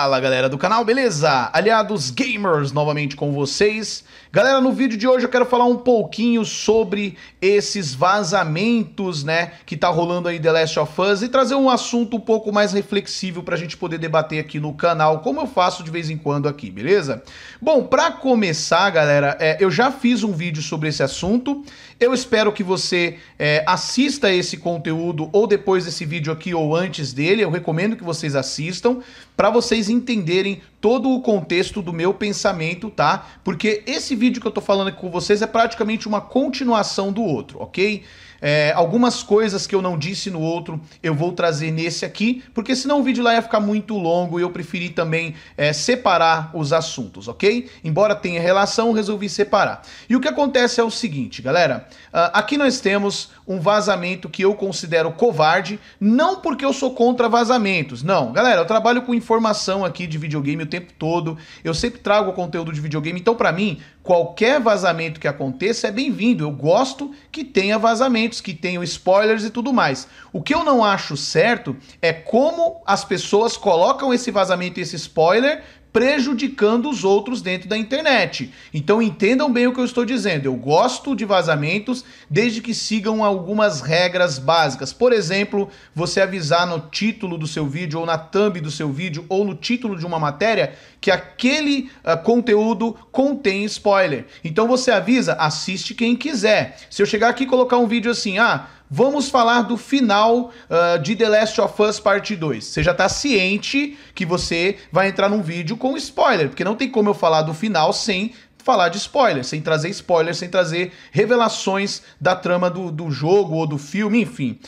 Fala galera do canal, beleza? Aliados Gamers novamente com vocês. Galera, no vídeo de hoje eu quero falar um pouquinho sobre esses vazamentos, né, que tá rolando aí The Last of Us e trazer um assunto um pouco mais reflexivo pra gente poder debater aqui no canal, como eu faço de vez em quando aqui, beleza? Bom, pra começar, galera, é, eu já fiz um vídeo sobre esse assunto eu espero que você é, assista esse conteúdo ou depois desse vídeo aqui ou antes dele. Eu recomendo que vocês assistam para vocês entenderem todo o contexto do meu pensamento, tá? Porque esse vídeo que eu tô falando aqui com vocês é praticamente uma continuação do outro, ok? É, algumas coisas que eu não disse no outro eu vou trazer nesse aqui, porque senão o vídeo lá ia ficar muito longo e eu preferi também é, separar os assuntos, ok? Embora tenha relação, resolvi separar. E o que acontece é o seguinte, galera: ah, aqui nós temos um vazamento que eu considero covarde, não porque eu sou contra vazamentos, não, galera, eu trabalho com informação aqui de videogame o tempo todo, eu sempre trago conteúdo de videogame, então para mim qualquer vazamento que aconteça é bem-vindo. Eu gosto que tenha vazamentos, que tenham spoilers e tudo mais. O que eu não acho certo é como as pessoas colocam esse vazamento e esse spoiler prejudicando os outros dentro da internet. Então entendam bem o que eu estou dizendo. Eu gosto de vazamentos desde que sigam algumas regras básicas. Por exemplo, você avisar no título do seu vídeo ou na thumb do seu vídeo ou no título de uma matéria que aquele uh, conteúdo contém spoiler. Então você avisa, assiste quem quiser. Se eu chegar aqui e colocar um vídeo assim, ah, vamos falar do final uh, de The Last of Us Parte 2. Você já tá ciente que você vai entrar num vídeo com spoiler, porque não tem como eu falar do final sem falar de spoiler, sem trazer spoiler, sem trazer revelações da trama do, do jogo ou do filme, enfim.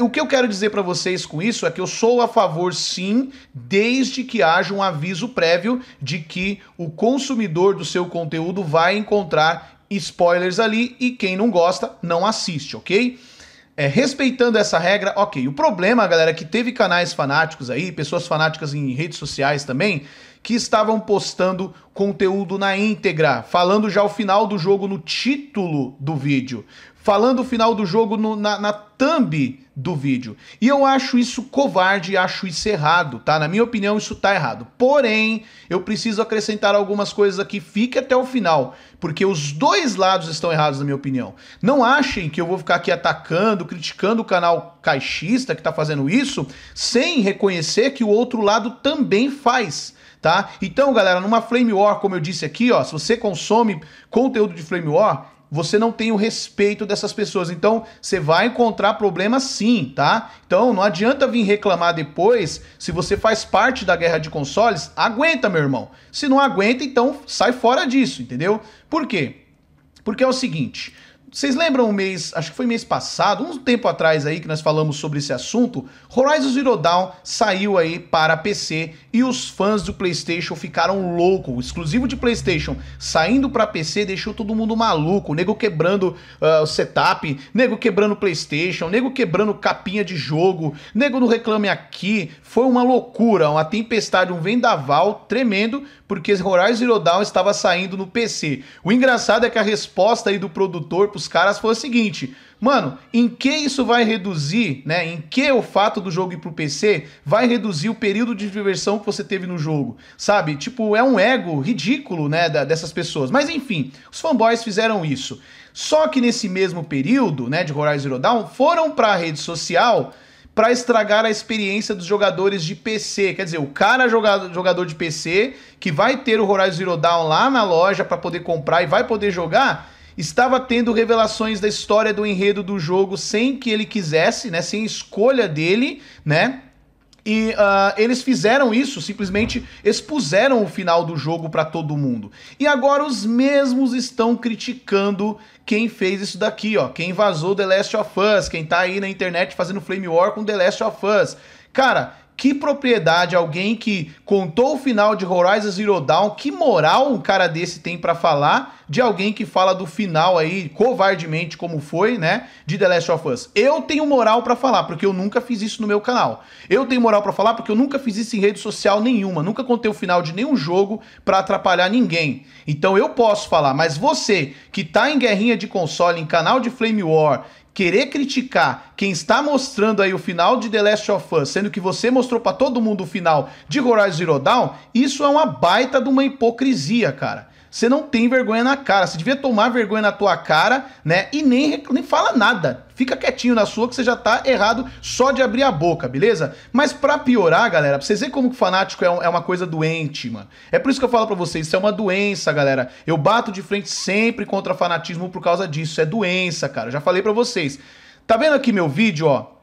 Uh, o que eu quero dizer para vocês com isso é que eu sou a favor, sim, desde que haja um aviso prévio de que o consumidor do seu conteúdo vai encontrar spoilers ali e quem não gosta não assiste, ok? É, respeitando essa regra, ok. O problema, galera, é que teve canais fanáticos aí, pessoas fanáticas em redes sociais também, que estavam postando conteúdo na íntegra, falando já o final do jogo no título do vídeo, falando o final do jogo no, na, na thumb do vídeo. E eu acho isso covarde, acho isso errado, tá? Na minha opinião, isso tá errado. Porém, eu preciso acrescentar algumas coisas aqui, fique até o final, porque os dois lados estão errados, na minha opinião. Não achem que eu vou ficar aqui atacando, criticando o canal caixista que tá fazendo isso, sem reconhecer que o outro lado também faz tá? Então, galera, numa Flame War, como eu disse aqui, ó, se você consome conteúdo de Flame War, você não tem o respeito dessas pessoas. Então, você vai encontrar problemas sim, tá? Então, não adianta vir reclamar depois. Se você faz parte da guerra de consoles, aguenta, meu irmão. Se não aguenta, então sai fora disso, entendeu? Por quê? Porque é o seguinte, vocês lembram um mês, acho que foi mês passado, um tempo atrás aí que nós falamos sobre esse assunto? Horizon Zero Dawn saiu aí para PC e os fãs do PlayStation ficaram loucos. O exclusivo de PlayStation saindo para PC deixou todo mundo maluco. nego quebrando uh, o setup, nego quebrando PlayStation, nego quebrando capinha de jogo, nego no Reclame Aqui. Foi uma loucura, uma tempestade, um vendaval tremendo, porque Horizon Zero Dawn estava saindo no PC. O engraçado é que a resposta aí do produtor pros caras foi o seguinte. Mano, em que isso vai reduzir, né? Em que o fato do jogo ir pro PC vai reduzir o período de diversão que você teve no jogo, sabe? Tipo, é um ego ridículo, né, da, dessas pessoas. Mas enfim, os fanboys fizeram isso. Só que nesse mesmo período, né, de Horizon Zero Dawn, foram para a rede social para estragar a experiência dos jogadores de PC. Quer dizer, o cara jogador, jogador de PC que vai ter o Horizon Zero Dawn lá na loja para poder comprar e vai poder jogar, estava tendo revelações da história do enredo do jogo sem que ele quisesse, né? Sem escolha dele, né? E uh, eles fizeram isso, simplesmente expuseram o final do jogo para todo mundo. E agora os mesmos estão criticando quem fez isso daqui, ó. Quem vazou The Last of Us, quem tá aí na internet fazendo flame war com The Last of Us. Cara, que propriedade alguém que contou o final de Horizon Zero Dawn, que moral um cara desse tem para falar de alguém que fala do final aí covardemente como foi, né, de The Last of Us. Eu tenho moral para falar, porque eu nunca fiz isso no meu canal. Eu tenho moral para falar porque eu nunca fiz isso em rede social nenhuma, nunca contei o final de nenhum jogo para atrapalhar ninguém. Então eu posso falar, mas você que tá em guerrinha de console, em canal de Flame War, querer criticar quem está mostrando aí o final de The Last of Us, sendo que você mostrou para todo mundo o final de Horizon Zero Dawn, isso é uma baita de uma hipocrisia, cara. Você não tem vergonha na cara. Você devia tomar vergonha na tua cara, né? E nem, nem fala nada. Fica quietinho na sua que você já tá errado só de abrir a boca, beleza? Mas para piorar, galera, pra vocês verem como que fanático é, um, é, uma coisa doente, mano. É por isso que eu falo para vocês, isso é uma doença, galera. Eu bato de frente sempre contra fanatismo por causa disso. É doença, cara. Eu já falei para vocês. Tá vendo aqui meu vídeo, ó?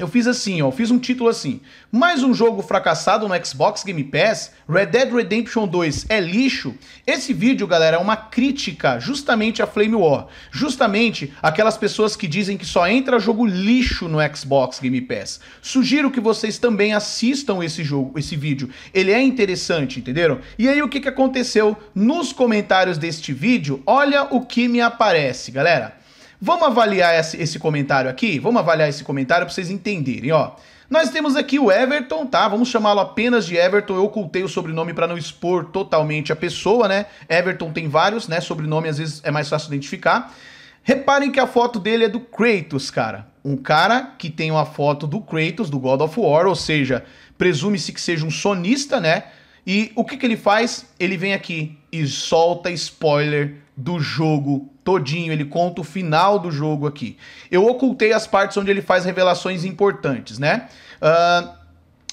Eu fiz assim, ó, fiz um título assim. Mais um jogo fracassado no Xbox Game Pass, Red Dead Redemption 2 é lixo. Esse vídeo, galera, é uma crítica justamente a Flame War, justamente aquelas pessoas que dizem que só entra jogo lixo no Xbox Game Pass. Sugiro que vocês também assistam esse jogo, esse vídeo. Ele é interessante, entenderam? E aí o que que aconteceu nos comentários deste vídeo? Olha o que me aparece, galera. Vamos avaliar esse comentário aqui? Vamos avaliar esse comentário para vocês entenderem, ó. Nós temos aqui o Everton, tá? Vamos chamá-lo apenas de Everton. Eu ocultei o sobrenome para não expor totalmente a pessoa, né? Everton tem vários, né? Sobrenome às vezes é mais fácil identificar. Reparem que a foto dele é do Kratos, cara. Um cara que tem uma foto do Kratos, do God of War, ou seja, presume-se que seja um sonista, né? E o que, que ele faz? Ele vem aqui e solta spoiler do jogo todinho, ele conta o final do jogo aqui. Eu ocultei as partes onde ele faz revelações importantes, né? Uh,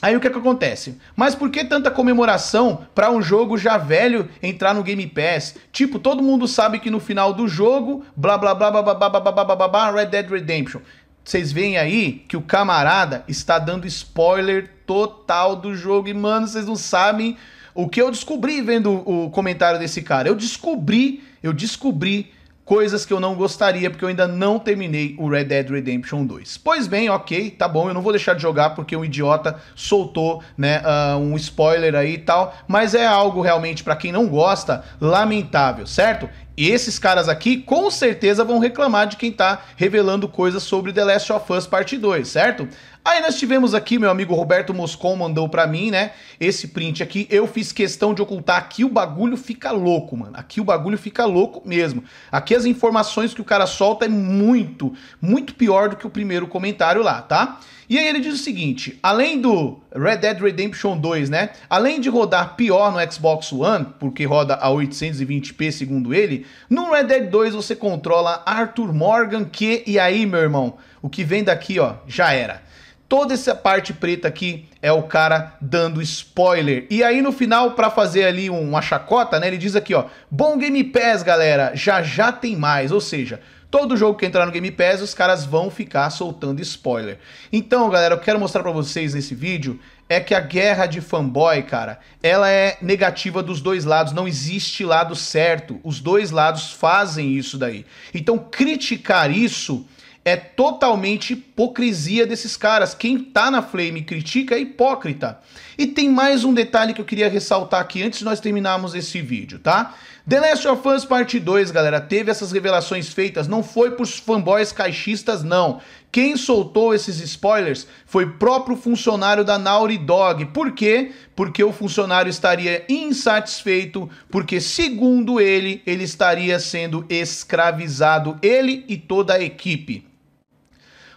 aí o que, é que acontece? Mas por que tanta comemoração para um jogo já velho entrar no Game Pass? Tipo, todo mundo sabe que no final do jogo, blá blá blá blá blá blá blá blá blá, blá, blá Red Dead Redemption. Vocês veem aí que o camarada está dando spoiler total do jogo e mano, vocês não sabem o que eu descobri vendo o comentário desse cara? Eu descobri, eu descobri coisas que eu não gostaria, porque eu ainda não terminei o Red Dead Redemption 2. Pois bem, ok, tá bom, eu não vou deixar de jogar porque um idiota soltou, né, uh, um spoiler aí e tal, mas é algo realmente, para quem não gosta, lamentável, certo? E esses caras aqui com certeza vão reclamar de quem tá revelando coisas sobre The Last of Us Parte 2, certo? Aí nós tivemos aqui, meu amigo Roberto Moscon mandou para mim, né? Esse print aqui. Eu fiz questão de ocultar. Aqui o bagulho fica louco, mano. Aqui o bagulho fica louco mesmo. Aqui as informações que o cara solta é muito, muito pior do que o primeiro comentário lá, tá? E aí ele diz o seguinte: além do Red Dead Redemption 2, né? Além de rodar pior no Xbox One, porque roda a 820p segundo ele, no Red Dead 2 você controla Arthur Morgan, que e aí, meu irmão, o que vem daqui, ó, já era. Toda essa parte preta aqui é o cara dando spoiler. E aí no final, para fazer ali uma chacota, né, ele diz aqui, ó, bom Game Pass, galera, já já tem mais, ou seja... Todo jogo que entrar no Game Pass, os caras vão ficar soltando spoiler. Então, galera, eu quero mostrar para vocês nesse vídeo é que a guerra de fanboy, cara, ela é negativa dos dois lados, não existe lado certo. Os dois lados fazem isso daí. Então, criticar isso é totalmente hipocrisia desses caras. Quem tá na Flame e critica é hipócrita. E tem mais um detalhe que eu queria ressaltar aqui antes de nós terminarmos esse vídeo, tá? The Last of Us Parte 2, galera, teve essas revelações feitas, não foi pros fanboys caixistas, não. Quem soltou esses spoilers foi próprio funcionário da Naughty Dog. Por quê? Porque o funcionário estaria insatisfeito, porque, segundo ele, ele estaria sendo escravizado, ele e toda a equipe.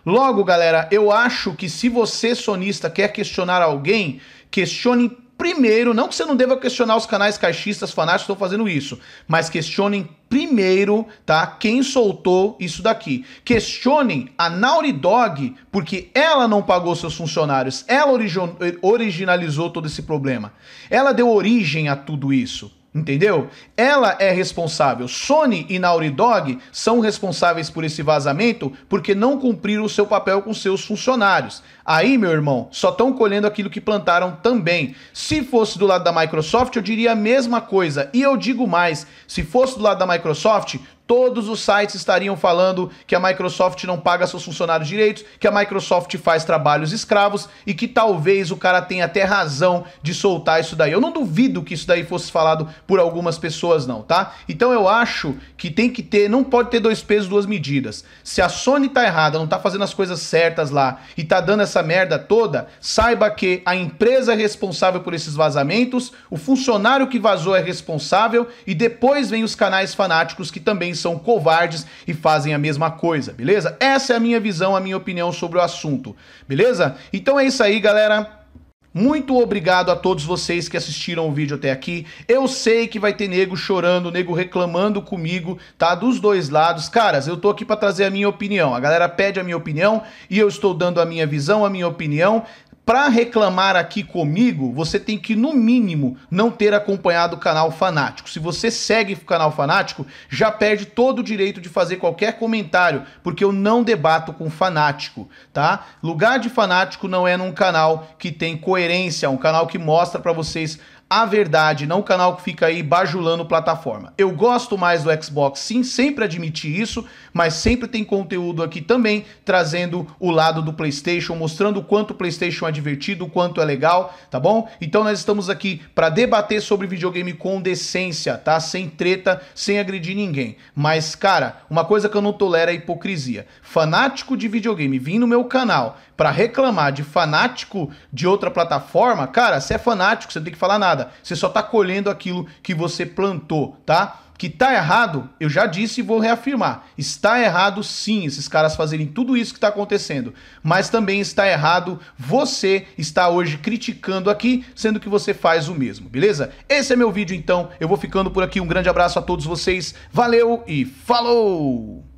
Logo, galera, eu acho que se você, sonista, quer questionar alguém, questione primeiro, não que você não deva questionar os canais caixistas fanáticos estão fazendo isso, mas questionem primeiro, tá? Quem soltou isso daqui. Questionem a Naughty Dog, porque ela não pagou seus funcionários, ela origi eh, originalizou todo esse problema. Ela deu origem a tudo isso. Entendeu? Ela é responsável. Sony e Naughty Dog são responsáveis por esse vazamento porque não cumpriram o seu papel com seus funcionários. Aí, meu irmão, só estão colhendo aquilo que plantaram também. Se fosse do lado da Microsoft, eu diria a mesma coisa. E eu digo mais: se fosse do lado da Microsoft, todos os sites estariam falando que a Microsoft não paga seus funcionários direitos, que a Microsoft faz trabalhos escravos e que talvez o cara tenha até razão de soltar isso daí. Eu não duvido que isso daí fosse falado por algumas pessoas não, tá? Então eu acho que tem que ter, não pode ter dois pesos, duas medidas. Se a Sony tá errada, não tá fazendo as coisas certas lá e tá dando essa merda toda, saiba que a empresa é responsável por esses vazamentos, o funcionário que vazou é responsável e depois vem os canais fanáticos que também são covardes e fazem a mesma coisa, beleza? Essa é a minha visão, a minha opinião sobre o assunto, beleza? Então é isso aí, galera. Muito obrigado a todos vocês que assistiram o vídeo até aqui. Eu sei que vai ter nego chorando, nego reclamando comigo, tá? Dos dois lados. Caras, eu tô aqui para trazer a minha opinião. A galera pede a minha opinião e eu estou dando a minha visão, a minha opinião, para reclamar aqui comigo, você tem que, no mínimo, não ter acompanhado o canal Fanático. Se você segue o canal Fanático, já perde todo o direito de fazer qualquer comentário, porque eu não debato com fanático, tá? Lugar de fanático não é num canal que tem coerência, é um canal que mostra para vocês a verdade, não o canal que fica aí bajulando plataforma. Eu gosto mais do Xbox, sim, sempre admiti isso, mas sempre tem conteúdo aqui também trazendo o lado do PlayStation, mostrando o quanto o PlayStation é divertido, o quanto é legal, tá bom? Então nós estamos aqui para debater sobre videogame com decência, tá? Sem treta, sem agredir ninguém. Mas, cara, uma coisa que eu não tolero é hipocrisia. Fanático de videogame, vim no meu canal para reclamar de fanático de outra plataforma, cara, se é fanático, você não tem que falar nada nada. Você só está colhendo aquilo que você plantou, tá? Que tá errado, eu já disse e vou reafirmar. Está errado sim esses caras fazerem tudo isso que está acontecendo. Mas também está errado você estar hoje criticando aqui, sendo que você faz o mesmo, beleza? Esse é meu vídeo então. Eu vou ficando por aqui. Um grande abraço a todos vocês. Valeu e falou!